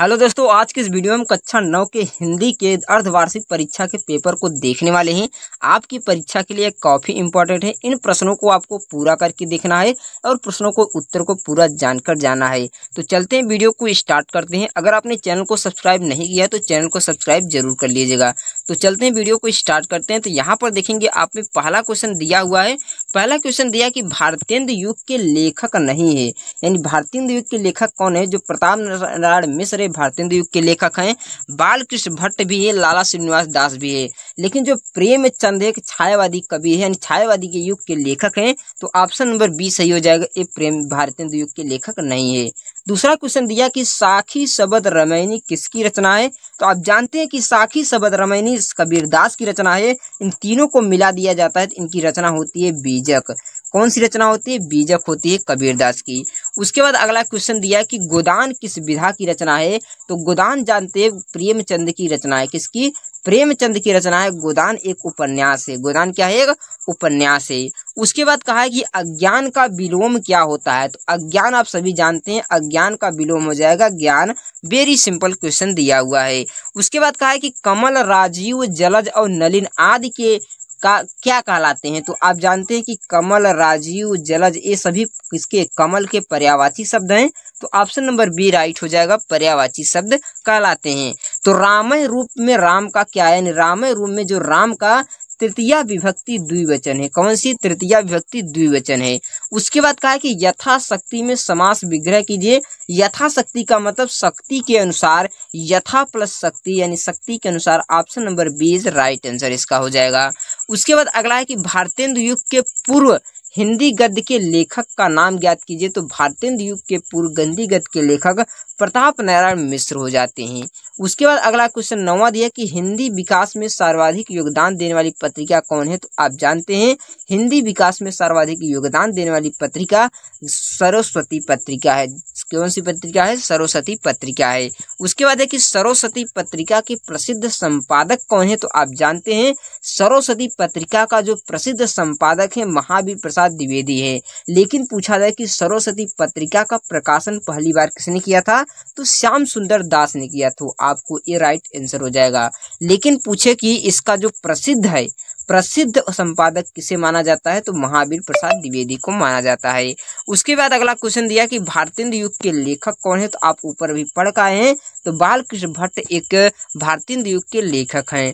hello दोस्तों आज के इस वीडियो में कक्षा नौ के हिंदी के अर्धवार्षिक परीक्षा के पेपर को देखने वाले हैं आपकी परीक्षा के लिए काफ़ी इंपॉर्टेंट है इन प्रश्नों को आपको पूरा करके देखना है और प्रश्नों को उत्तर को पूरा जानकर जाना है तो चलते हैं वीडियो को स्टार्ट करते हैं अगर आपने चैनल को सब्सक्राइब नहीं किया तो चैनल को सब्सक्राइब जरूर कर लीजिएगा तो चलते हैं वीडियो को स्टार्ट करते हैं तो यहाँ पर देखेंगे आपने पहला क्वेश्चन दिया हुआ है पहला क्वेश्चन दिया कि भारतेंद्र युग के लेखक नहीं है यानी भारतेंद्र युग के लेखक कौन है जो प्रताप नारायण मिश्र भारतेंदु युग के लेखक हैं बालकृष्ण भट्ट भी है लाला श्रीनिवास दास भी है लेकिन जो प्रेम चंद एक छायावादी कवि है यानी छायावादी के युग के लेखक हैं तो ऑप्शन नंबर बी सही हो जाएगा ये प्रेम भारतेंदु युग के लेखक नहीं है दूसरा क्वेश्चन दिया कि साखी शब्द रमैनी किसकी रचना है तो आप जानते हैं कि साखी शबद रमैनी कबीरदास की रचना है इन तीनों को मिला दिया जाता है तो इनकी रचना होती है बीजक कौन सी रचना होती है बीजक होती है कबीरदास की उसके बाद अगला क्वेश्चन दिया कि गोदान किस विधा की रचना है तो गोदान जानते हैं प्रेमचंद की रचना है किसकी प्रेमचंद की रचना है गोदान एक उपन्यास है गोदान क्या है उपन्यास है उसके बाद कहा है कि अज्ञान का विलोम क्या होता है तो अज्ञान आप सभी जानते हैं अज्ञान का विलोम हो जाएगा ज्ञान वेरी सिंपल क्वेश्चन दिया हुआ है उसके बाद कहा है कि कमल राजीव जलज और नलिन आदि के का क्या कहलाते हैं तो आप जानते हैं कि कमल राजीव जलज ये सभी किसके कमल के पर्यावाची शब्द हैं तो ऑप्शन नंबर बी राइट हो जाएगा पर्यावाची शब्द कहलाते हैं तो रामय रूप में राम का क्या है यानी रामय रूप में जो राम का तृतीय विभक्ति द्विवचन है कौन सी तृतीय विभक्ति द्विवचन है उसके बाद कहा कि यथाशक्ति में समास विग्रह कीजिए यथाशक्ति का मतलब शक्ति के अनुसार यथा प्लस शक्ति यानी शक्ति के अनुसार option number B is right answer इसका हो जाएगा उसके बाद अगला है कि भारतेंद्र युग के पूर्व हिंदी गद्य के लेखक का नाम ज्ञात कीजिए तो भारतेंद्र युग के पूर्व गंदी गद्य के लेखक प्रताप नारायण मिश्र हो जाते हैं उसके बाद अगला क्वेश्चन नौवा दिया कि हिंदी विकास में सर्वाधिक योगदान देने वाली पत्रिका कौन है तो आप जानते हैं हिंदी विकास में सर्वाधिक योगदान देने वाली पत्रिका सरस्वती पत्रिका है कौन सी पत्रिका है सरस्वती पत्रिका है उसके बाद है कि सरस्वती पत्रिका के प्रसिद्ध संपादक कौन है तो आप जानते हैं सरस्वती पत्रिका का जो प्रसिद्ध संपादक है महावीर प्रसाद द्विवेदी है लेकिन पूछा जाए कि सरस्वती पत्रिका का प्रकाशन पहली बार किसने किया था तो श्याम सुंदर दास ने किया था तो आपको ये राइट आंसर हो जाएगा लेकिन पूछे कि इसका जो प्रसिद्ध है प्रसिद्ध संपादक किसे माना जाता है तो महावीर प्रसाद द्विवेदी को माना जाता है उसके बाद अगला क्वेश्चन दिया कि भारतीय युग के लेखक कौन है तो आप ऊपर भी पढ़ का है तो बालकृष्ण भट्ट एक भारतीय युग के लेखक है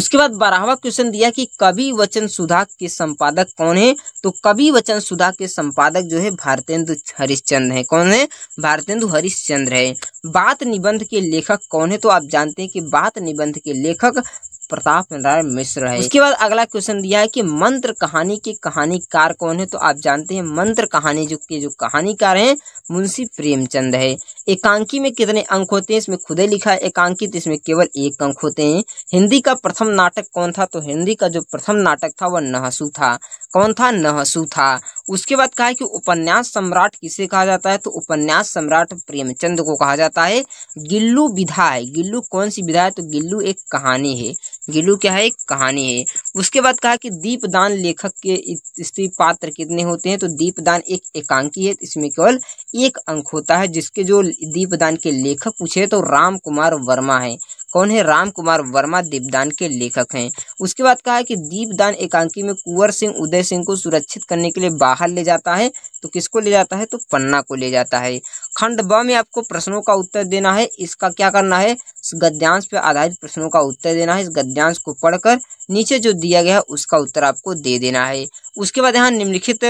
उसके बाद बारहवा क्वेश्चन दिया कि कवि वचन सुधा के संपादक कौन है तो कवि वचन सुधा के संपादक जो है भारतेंदु हरिश्चंद है कौन है भारतेंदु हरिश्चंद्र है बात निबंध के लेखक कौन है तो आप जानते हैं कि बात निबंध के लेखक प्रताप नारायण मिश्र है उसके बाद अगला क्वेश्चन दिया है कि मंत्र कहानी के कहानीकार कौन है तो आप जानते हैं मंत्र कहानी जो के जो कहानीकार हैं मुंशी प्रेमचंद है एकांकी में कितने अंक होते हैं इसमें खुदे लिखा है तो इसमें केवल एक अंक होते हैं हिंदी का प्रथम नाटक कौन था तो हिंदी का जो प्रथम नाटक था वह नहसू था कौन था नहसू था उसके बाद कहा है कि उपन्यास सम्राट किसे कहा जाता है तो उपन्यास सम्राट प्रेमचंद को कहा जाता है गिल्लू विधा है गिल्लू कौन सी विधा है तो गिल्लू एक कहानी है गिलू क्या है एक कहानी है उसके बाद कहा कि दीपदान लेखक के स्त्री पात्र कितने होते हैं तो दीपदान एक एकांकी है इसमें केवल एक अंक होता है जिसके जो दीपदान के लेखक पूछे तो राम कुमार वर्मा है कौन है राम कुमार वर्मा दीपदान के लेखक हैं उसके बाद कहा है कि दीपदान एकांकी में कुंवर सिंह उदय सिंह को सुरक्षित करने के लिए बाहर ले जाता है तो किसको ले जाता है तो पन्ना को ले जाता है खंड ब में आपको प्रश्नों का उत्तर देना है इसका क्या करना है गद्यांश पर आधारित प्रश्नों का उत्तर देना है इस गद्यांश को पढ़कर नीचे जो दिया गया है उसका उत्तर आपको दे देना है उसके बाद यहाँ निम्नलिखित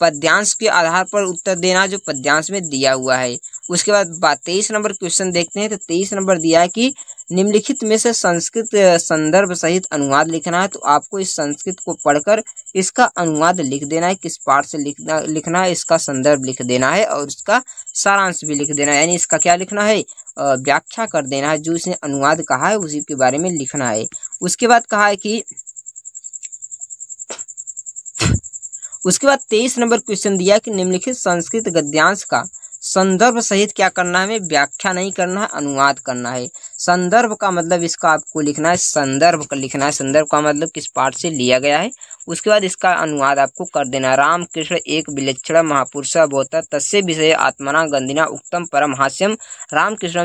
पद्यांश के आधार पर उत्तर देना जो पद्यांश में दिया हुआ है उसके बाद तेईस नंबर क्वेश्चन देखते हैं तो तेईस नंबर दिया है कि निम्नलिखित में से संस्कृत संदर्भ सहित अनुवाद लिखना है तो आपको इस संस्कृत को पढ़कर इसका अनुवाद लिख देना है किस पार्ट से लिखना लिखना है इसका संदर्भ लिख देना है और इसका सारांश भी लिख देना है यानी इसका क्या लिखना है व्याख्या कर देना है जो इसने अनुवाद कहा है उसी के बारे में लिखना है उसके बाद कहा है कि उसके बाद तेईस नंबर क्वेश्चन दिया कि निम्नलिखित संस्कृत गद्यांश का संदर्भ सहित क्या करना है व्याख्या नहीं करना है अनुवाद करना है संदर्भ का मतलब इसका आपको लिखना है संदर्भ का लिखना है संदर्भ का मतलब किस पाठ से लिया गया है उसके बाद इसका अनुवाद आपको कर देना राम कृष्ण एक विलक्षण महापुरुष होता तस्य विषय आत्मना गंधिना उत्तम परम हास्यम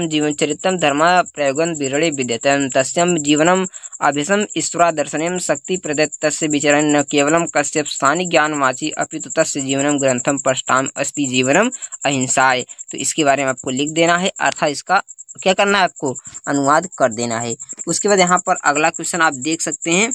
जीवन चरितम धर्म प्रयोगन विरले विद्यतम तस्म जीवनम अभिषम दर्शनम शक्ति प्रदत्त विचरण न केवलम कश्यप स्थानीय ज्ञान वाची अपितु तस्य जीवनम ग्रंथम पृष्ठाम अस्थि जीवनम अहिंसाय तो इसके बारे में आपको लिख देना है अर्थात इसका तो क्या करना है आपको अनुवाद कर देना है उसके बाद यहाँ पर अगला क्वेश्चन आप देख सकते हैं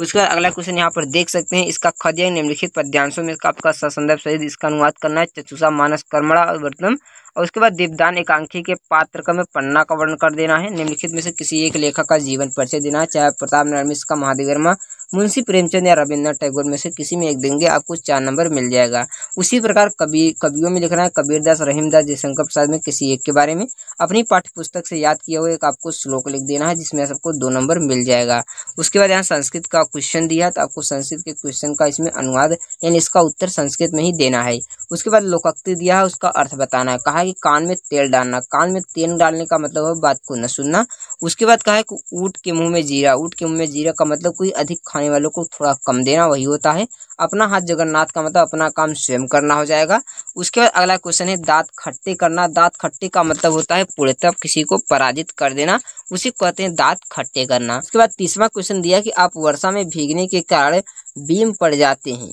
उसके बाद अगला क्वेश्चन यहाँ पर देख सकते हैं इसका खद्य निम्नलिखित पद्यांशों में आपका संदर्भ सहित इसका अनुवाद करना है चतुषा मानस कर्मणा और वर्तम और उसके बाद देवदान एकांकी के पात्र का में पन्ना का वर्णन कर देना है निम्नलिखित में से किसी एक लेखक का जीवन परिचय देना है चाहे प्रताप नारायण मिश्र का महादेव वर्मा मुंशी प्रेमचंद या रविन्द्रनाथ टैगोर में से किसी में एक देंगे आपको चार नंबर मिल जाएगा उसी प्रकार कवि कवियों में लिखना है कबीरदास रहीमदास जयशंकर प्रसाद में किसी एक के बारे में अपनी पाठ्य पुस्तक से याद किया हुआ एक आपको श्लोक लिख देना है जिसमें सबको दो नंबर मिल जाएगा उसके बाद यहाँ संस्कृत का क्वेश्चन दिया तो आपको संस्कृत के क्वेश्चन का इसमें अनुवाद यानी इसका उत्तर संस्कृत में ही देना है उसके बाद लोकोक्ति दिया है उसका अर्थ बताना है कहा कहा कि कान में तेल डालना कान में तेल डालने का मतलब है बात को न सुनना उसके बाद कहा है कि ऊँट के मुंह में जीरा ऊँट के मुंह में जीरा का मतलब कोई अधिक खाने वालों को थोड़ा कम देना वही होता है अपना हाथ जगन्नाथ का मतलब अपना काम स्वयं करना हो जाएगा उसके बाद अगला क्वेश्चन है दांत खट्टे करना दांत खट्टे का मतलब होता है पूर्णतः किसी को पराजित कर देना उसी को कहते हैं दांत खट्टे करना उसके बाद तीसरा क्वेश्चन दिया कि आप वर्षा में भीगने के कारण बीम पड़ जाते हैं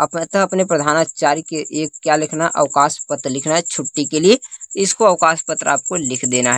अपने अपने प्रधानाचार्य के एक क्या लिखना अवकाश पत्र लिखना है छुट्टी के लिए इसको अवकाश पत्र आपको लिख देना है